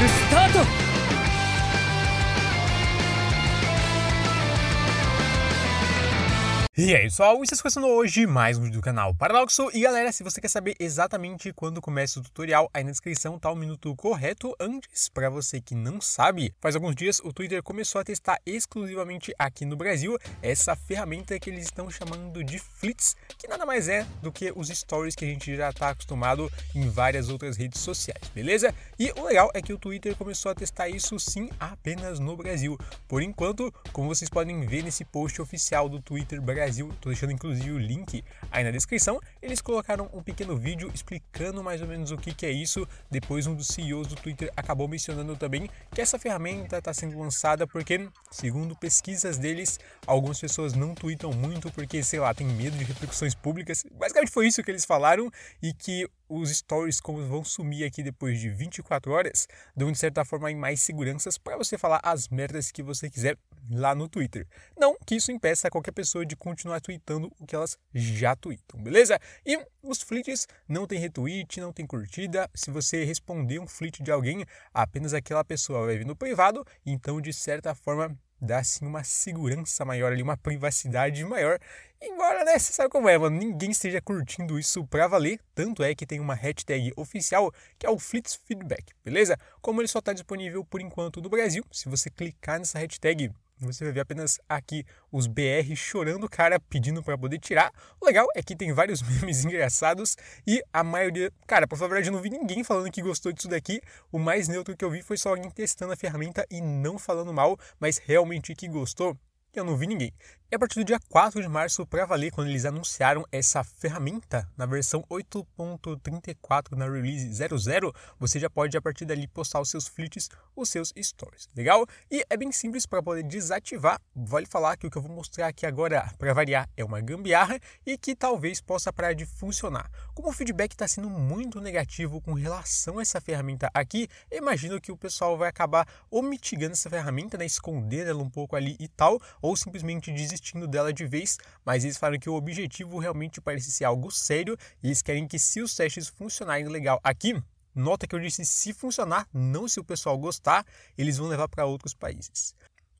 クスタート E aí é pessoal, está começando hoje mais um vídeo do canal Paradoxo E galera, se você quer saber exatamente quando começa o tutorial Aí na descrição tá o minuto correto Antes, para você que não sabe Faz alguns dias o Twitter começou a testar exclusivamente aqui no Brasil Essa ferramenta que eles estão chamando de Flits Que nada mais é do que os stories que a gente já está acostumado Em várias outras redes sociais, beleza? E o legal é que o Twitter começou a testar isso sim apenas no Brasil Por enquanto, como vocês podem ver nesse post oficial do Twitter Brasil Brasil. Estou deixando inclusive o link aí na descrição. Eles colocaram um pequeno vídeo explicando mais ou menos o que, que é isso. Depois, um dos CEOs do Twitter acabou mencionando também que essa ferramenta está sendo lançada porque, segundo pesquisas deles, algumas pessoas não tweetam muito porque, sei lá, tem medo de repercussões públicas. Basicamente foi isso que eles falaram e que os stories como vão sumir aqui depois de 24 horas, dão de certa forma mais seguranças para você falar as merdas que você quiser lá no Twitter. Não que isso impeça qualquer pessoa de continuar tweetando o que elas já tweetam, beleza? E os flits não tem retweet, não tem curtida. Se você responder um flit de alguém, apenas aquela pessoa vai vir no privado, então de certa forma dá assim uma segurança maior ali, uma privacidade maior. Embora, né, você sabe como é, mano, ninguém esteja curtindo isso pra valer, tanto é que tem uma hashtag oficial que é o Flits Feedback, beleza? Como ele só está disponível por enquanto no Brasil, se você clicar nessa hashtag você vai ver apenas aqui os BR chorando o cara pedindo para poder tirar. O legal é que tem vários memes engraçados e a maioria. Cara, por favor, eu não vi ninguém falando que gostou disso daqui. O mais neutro que eu vi foi só alguém testando a ferramenta e não falando mal, mas realmente que gostou eu não vi ninguém. E a partir do dia 4 de março para valer, quando eles anunciaram essa ferramenta na versão 8.34 na release 00, você já pode a partir dali postar os seus flits, os seus stories, legal? E é bem simples para poder desativar. Vale falar que o que eu vou mostrar aqui agora, para variar, é uma gambiarra e que talvez possa parar de funcionar. Como o feedback está sendo muito negativo com relação a essa ferramenta aqui, imagino que o pessoal vai acabar ou mitigando essa ferramenta, né, esconder ela um pouco ali e tal, ou simplesmente desistindo dela de vez, mas eles falaram que o objetivo realmente parece ser algo sério e eles querem que se os testes funcionarem legal aqui, nota que eu disse se funcionar, não se o pessoal gostar, eles vão levar para outros países.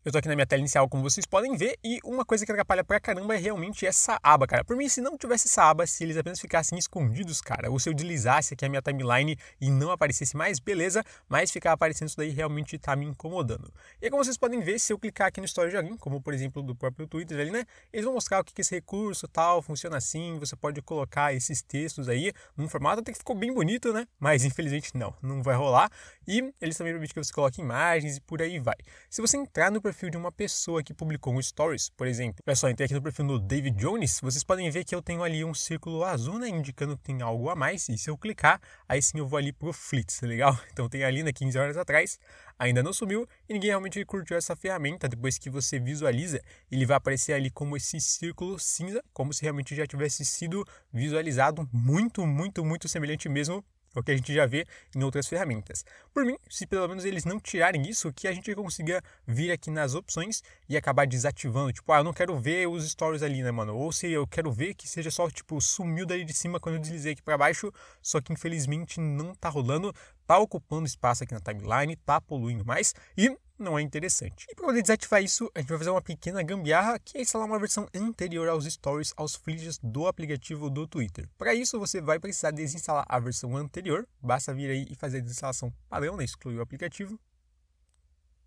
Eu tô aqui na minha tela inicial, como vocês podem ver, e uma coisa que atrapalha pra caramba é realmente essa aba, cara. Por mim, se não tivesse essa aba, se eles apenas ficassem escondidos, cara, ou se eu deslizasse aqui a minha timeline e não aparecesse mais, beleza, mas ficar aparecendo isso daí realmente tá me incomodando. E como vocês podem ver, se eu clicar aqui no story de alguém, como por exemplo do próprio Twitter ali, né, eles vão mostrar o que é esse recurso tal, funciona assim, você pode colocar esses textos aí num formato até que ficou bem bonito, né, mas infelizmente não, não vai rolar. E eles também permitem que você coloque imagens e por aí vai. Se você entrar no perfil perfil de uma pessoa que publicou um stories, por exemplo. Pessoal, entrei aqui no perfil do David Jones, vocês podem ver que eu tenho ali um círculo azul, né, indicando que tem algo a mais, e se eu clicar, aí sim eu vou ali pro Flits, tá legal? Então tem ali, né, 15 horas atrás, ainda não sumiu, e ninguém realmente curtiu essa ferramenta, depois que você visualiza, ele vai aparecer ali como esse círculo cinza, como se realmente já tivesse sido visualizado muito, muito, muito semelhante mesmo é o que a gente já vê em outras ferramentas. Por mim, se pelo menos eles não tirarem isso, que a gente consiga vir aqui nas opções e acabar desativando, tipo, ah, eu não quero ver os stories ali, né, mano? Ou se eu quero ver que seja só, tipo, sumiu dali de cima quando eu deslizei aqui para baixo, só que infelizmente não tá rolando, tá ocupando espaço aqui na timeline, tá poluindo mais e não é interessante. E para poder desativar isso, a gente vai fazer uma pequena gambiarra que é instalar uma versão anterior aos stories, aos feeds do aplicativo do Twitter. Para isso, você vai precisar desinstalar a versão anterior, basta vir aí e fazer a desinstalação padrão, né? excluir o aplicativo.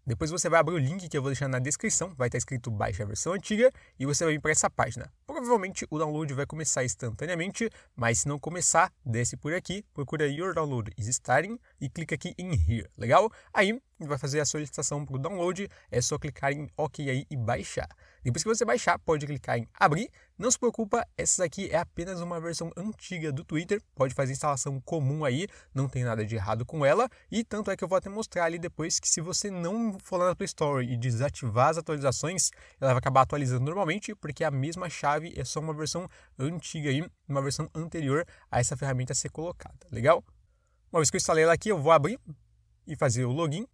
Depois você vai abrir o link que eu vou deixar na descrição, vai estar tá escrito baixa a versão antiga e você vai vir para essa página. Provavelmente o download vai começar instantaneamente, mas se não começar, desce por aqui, procura Your Download is Starting, e clica aqui em Here, legal? Aí vai fazer a solicitação para o download, é só clicar em OK aí e baixar. Depois que você baixar, pode clicar em abrir. Não se preocupa, essa aqui é apenas uma versão antiga do Twitter, pode fazer instalação comum aí, não tem nada de errado com ela, e tanto é que eu vou até mostrar ali depois que se você não for lá na Play Store e desativar as atualizações, ela vai acabar atualizando normalmente, porque é a mesma chave é só uma versão antiga aí, uma versão anterior a essa ferramenta ser colocada, legal? Uma vez que eu instalei ela aqui, eu vou abrir e fazer o login.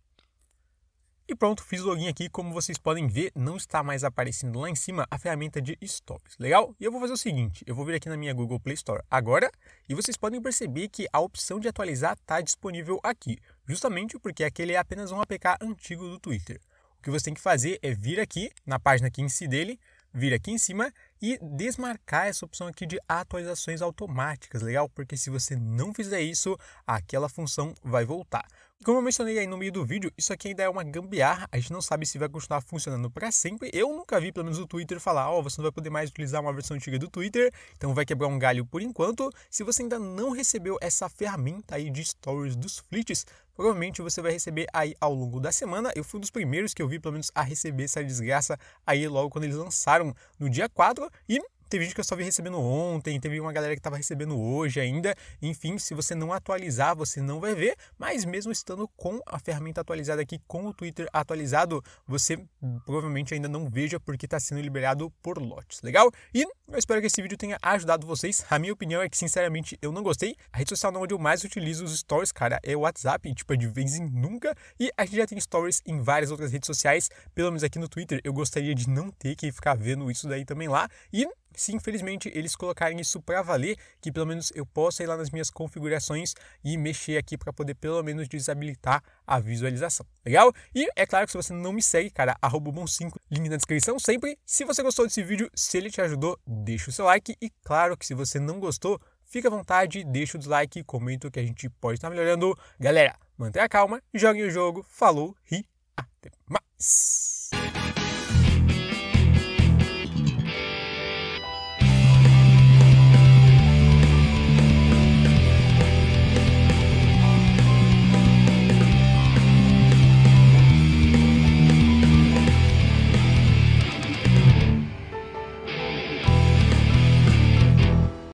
E pronto, fiz o login aqui. Como vocês podem ver, não está mais aparecendo lá em cima a ferramenta de Stories. Legal? E eu vou fazer o seguinte, eu vou vir aqui na minha Google Play Store agora e vocês podem perceber que a opção de atualizar está disponível aqui, justamente porque aquele é apenas um APK antigo do Twitter. O que você tem que fazer é vir aqui na página que em si dele, vir aqui em cima e desmarcar essa opção aqui de atualizações automáticas, legal? Porque se você não fizer isso, aquela função vai voltar. Como eu mencionei aí no meio do vídeo, isso aqui ainda é uma gambiarra, a gente não sabe se vai continuar funcionando para sempre. Eu nunca vi, pelo menos, o Twitter falar, ó, oh, você não vai poder mais utilizar uma versão antiga do Twitter, então vai quebrar um galho por enquanto. Se você ainda não recebeu essa ferramenta aí de stories dos flits, provavelmente você vai receber aí ao longo da semana. Eu fui um dos primeiros que eu vi, pelo menos, a receber essa desgraça aí logo quando eles lançaram no dia 4. 어? 임 Tem vídeo que eu só vi recebendo ontem, teve uma galera que estava recebendo hoje ainda. Enfim, se você não atualizar, você não vai ver, mas mesmo estando com a ferramenta atualizada aqui, com o Twitter atualizado, você provavelmente ainda não veja porque está sendo liberado por lotes, legal? E eu espero que esse vídeo tenha ajudado vocês. A minha opinião é que, sinceramente, eu não gostei. A rede social é onde eu mais utilizo os stories, cara, é o WhatsApp, tipo, é de vez em nunca. E a gente já tem stories em várias outras redes sociais, pelo menos aqui no Twitter. Eu gostaria de não ter que ficar vendo isso daí também lá. E se infelizmente eles colocarem isso para valer, que pelo menos eu possa ir lá nas minhas configurações e mexer aqui para poder pelo menos desabilitar a visualização. Tá legal? E é claro que se você não me segue, cara, arroba bom5, link na descrição sempre. Se você gostou desse vídeo, se ele te ajudou, deixa o seu like e claro que se você não gostou, fica à vontade, deixa o dislike, comenta o que a gente pode estar melhorando. Galera, mantenha a calma, joguem o jogo, falou e até mais!